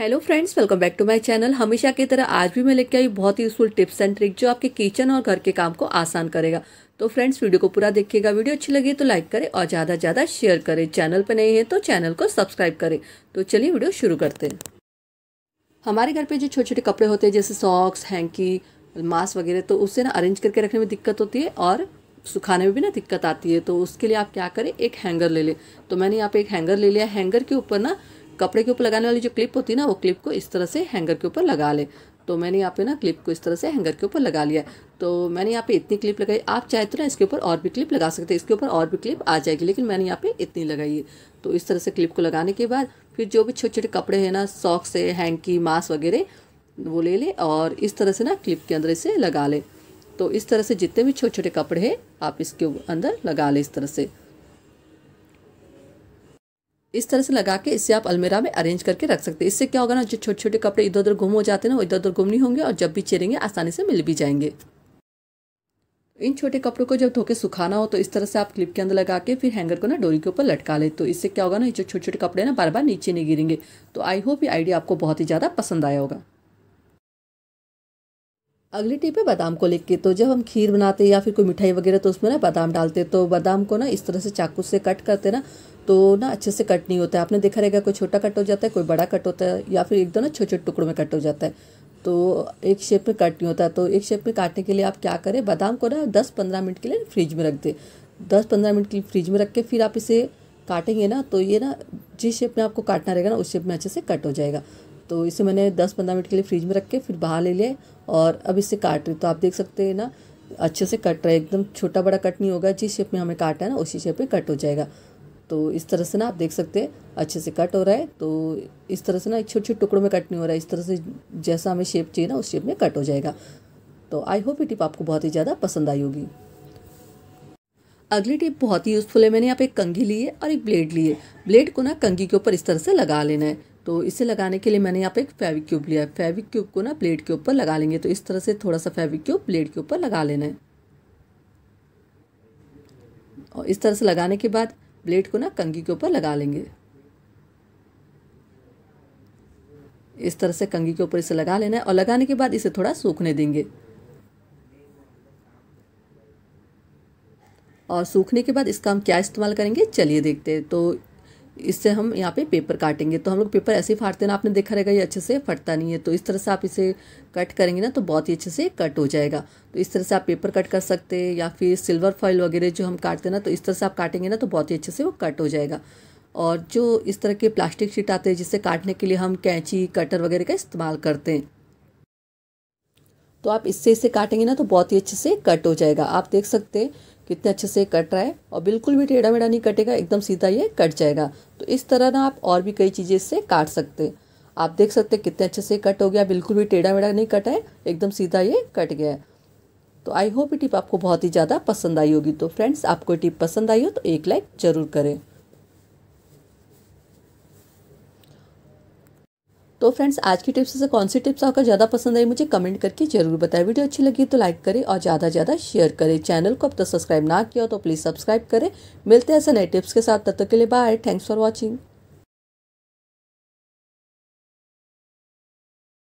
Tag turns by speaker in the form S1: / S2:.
S1: hello friends welcome back to my channel हमेशा की तरह आज भी मैं लेके आई बहुत ही यूजफुल टिप्स एंड ट्रिक जो आपके किचन और घर के काम को आसान करेगा तो फ्रेंड्स वीडियो को पूरा देखिएगा वीडियो अच्छी लगी तो लाइक करें और ज़्यादा से ज़्यादा शेयर करें चैनल पर नहीं है तो चैनल को सब्सक्राइब करें तो चलिए वीडियो शुरू करते हैं हमारे घर पर जो छोटे छोटे कपड़े होते हैं जैसे सॉक्स हैंकी मास्क वगैरह तो उससे ना अरेंज करके रखने में दिक्कत होती है और सुखाने में भी ना दिक्कत आती है तो उसके लिए आप क्या करें एक हैंगर ले लें तो मैंने यहाँ पे एक हैंगर ले लिया हैंगर के ऊपर ना कपड़े के ऊपर लगाने वाली जो क्लिप होती है ना वो क्लिप को इस तरह से हैंगर के ऊपर लगा ले तो मैंने यहाँ पे ना क्लिप को इस तरह से हैंगर के ऊपर लगा लिया तो मैंने यहाँ पे इतनी क्लिप लगाई आप चाहे तो ना इसके ऊपर और भी क्लिप लगा सकते हैं इसके ऊपर और भी क्लिप आ जाएगी लेकिन मैंने यहाँ पे इतनी लगाई है तो इस तरह से क्लिप को लगाने के बाद फिर जो भी छोटे छोटे कपड़े हैं ना सॉक्स है हैंकी मास्क वगैरह वो ले लें और इस तरह से ना क्लिप के अंदर इसे लगा लें तो इस तरह से जितने भी छोटे छोटे कपड़े हैं आप इसके अंदर लगा लें इस तरह से इस तरह से लगा के इसे आप अलमेरा में अरेंज करके रख सकते हैं इससे क्या होगा ना जो छोटे छोटे कपड़े इधर उधर गुम हो जाते हैं ना इधर उधर गुम नहीं होंगे और जब भी चेरेंगे आसानी से मिल भी जाएंगे इन छोटे कपड़ों को जब धोके सुखाना हो तो इस तरह से आप क्लिप के अंदर लगा के फिर हैंगर को ना डोरी के ऊपर लटका ले तो इससे क्या होगा ना जो छोटे छोटे कपड़े ना बार बार नीचे नहीं गिरेंगे तो आई होप ये आइडिया आपको बहुत ही ज़्यादा पसंद आया होगा अगली टिप है बादाम को लेके तो जब हम खीर बनाते हैं या फिर कोई मिठाई वगैरह तो उसमें ना बादाम डालते तो बादाम को ना इस तरह से चाकू से कट करते ना तो ना अच्छे से कट नहीं होता है आपने देखा रहेगा कोई छोटा कट हो जाता है कोई बड़ा कट होता है या फिर एकदम ना छोटे छोटे टुकड़ों में कट हो जाता है तो एक शेप में कट नहीं होता तो एक शेप में काटने के लिए आप क्या करें बादाम को ना दस पंद्रह मिनट के लिए फ्रिज में रख दे दस पंद्रह मिनट के लिए फ्रिज में रख के फिर आप इसे काटेंगे ना तो ये ना जिस शेप में आपको काटना रहेगा ना उस शेप में अच्छे से कट हो जाएगा तो इसे मैंने 10-15 मिनट के लिए फ्रिज में रख के फिर बाहर ले लिया और अब इसे काट रही तो आप देख सकते हैं ना अच्छे से कट रहा है एकदम छोटा बड़ा कट नहीं होगा जिस शेप में हमें काटा है ना उसी शेप में कट हो जाएगा तो इस तरह से ना आप देख सकते हैं अच्छे से कट हो रहा है तो इस तरह से ना एक छोटे छोटे टुकड़ों में कट नहीं हो रहा है इस तरह से जैसा हमें शेप चाहिए ना उस शेप में कट हो जाएगा तो आई होप ये टिप आपको बहुत ही ज़्यादा पसंद आई होगी अगली टिप बहुत ही यूज़फुल है मैंने यहाँ पे एक कंघी ली है और एक ब्लेड ली है ब्लेड को ना कंघी के ऊपर इस तरह से लगा लेना है तो इसे लगाने के लिए मैंने यहाँ पे एक फेविक क्यूब लिया है फेविक क्यूब को ना प्लेट के ऊपर लगा लेंगे तो इस तरह से थोड़ा सा फेविक क्यूब प्लेट के ऊपर लगा लेना है और इस तरह से लगाने के बाद प्लेट को ना कंगी के ऊपर लगा लेंगे इस तरह से कंगी के ऊपर इसे लगा लेना है और लगाने के बाद इसे थोड़ा सूखने देंगे और सूखने के बाद इसका हम क्या इस्तेमाल करेंगे चलिए देखते हैं तो इससे हम यहाँ पे पेपर काटेंगे तो हम लोग पेपर ऐसे ही फाड़ते ना आपने देखा रहेगा ये अच्छे से फटता नहीं है तो इस तरह से आप इसे कट करेंगे ना तो बहुत ही अच्छे से कट हो जाएगा तो इस तरह से आप पेपर कट कर सकते हैं या फिर सिल्वर फॉइल वगैरह जो हम काटते हैं ना तो इस तरह से आप काटेंगे ना तो बहुत ही अच्छे से वो कट हो जाएगा और जो इस तरह के प्लास्टिक शीट आते हैं जिससे काटने के लिए हम कैंची कटर वगैरह का इस्तेमाल करते हैं तो आप इससे इसे काटेंगे ना तो बहुत ही अच्छे से कट हो जाएगा आप देख सकते हैं कितने अच्छे से कट रहा है और बिल्कुल भी टेढ़ा मेढ़ा नहीं कटेगा एकदम सीधा ये कट जाएगा तो इस तरह ना आप और भी कई चीज़ें इससे काट सकते हैं आप देख सकते हैं कितने अच्छे से कट हो गया बिल्कुल भी टेढ़ा मेढ़ा नहीं कटा है एकदम सीधा ये कट गया है तो आई होप ये टिप आपको बहुत ही ज़्यादा पसंद आई होगी तो फ्रेंड्स आपको टिप पसंद आई हो तो एक लाइक ज़रूर करें तो फ्रेंड्स आज की टिप्स से कौन सी टिप्स आपका ज़्यादा पसंद आई मुझे कमेंट करके जरूर बताएं वीडियो अच्छी लगी तो लाइक करें और ज़्यादा से ज़्यादा शेयर करें चैनल को अब तक सब्सक्राइब ना किया तो प्लीज़ सब्सक्राइब करें मिलते हैं ऐसे नए टिप्स के साथ तब तक के लिए बाय थैंक्स फॉर वॉचिंग